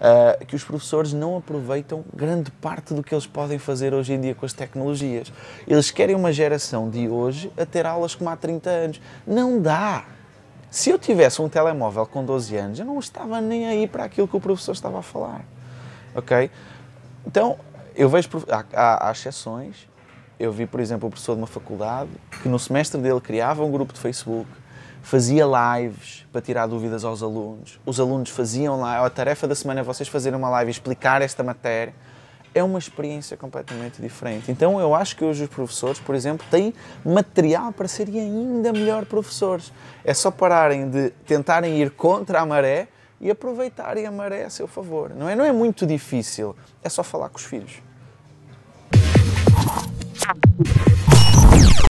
uh, que os professores não aproveitam grande parte do que eles podem fazer hoje em dia com as tecnologias. Eles querem uma geração de hoje a ter aulas como há 30 anos. Não dá! Se eu tivesse um telemóvel com 12 anos, eu não estava nem aí para aquilo que o professor estava a falar. Ok? Então, eu vejo. Há, há, há exceções. Eu vi, por exemplo, o professor de uma faculdade que no semestre dele criava um grupo de Facebook fazia lives para tirar dúvidas aos alunos. Os alunos faziam lá, a tarefa da semana é vocês fazerem uma live e explicar esta matéria. É uma experiência completamente diferente. Então eu acho que hoje os professores, por exemplo, têm material para serem ainda melhor professores. É só pararem de tentarem ir contra a maré e aproveitarem a maré a seu favor. Não é, não é muito difícil, é só falar com os filhos.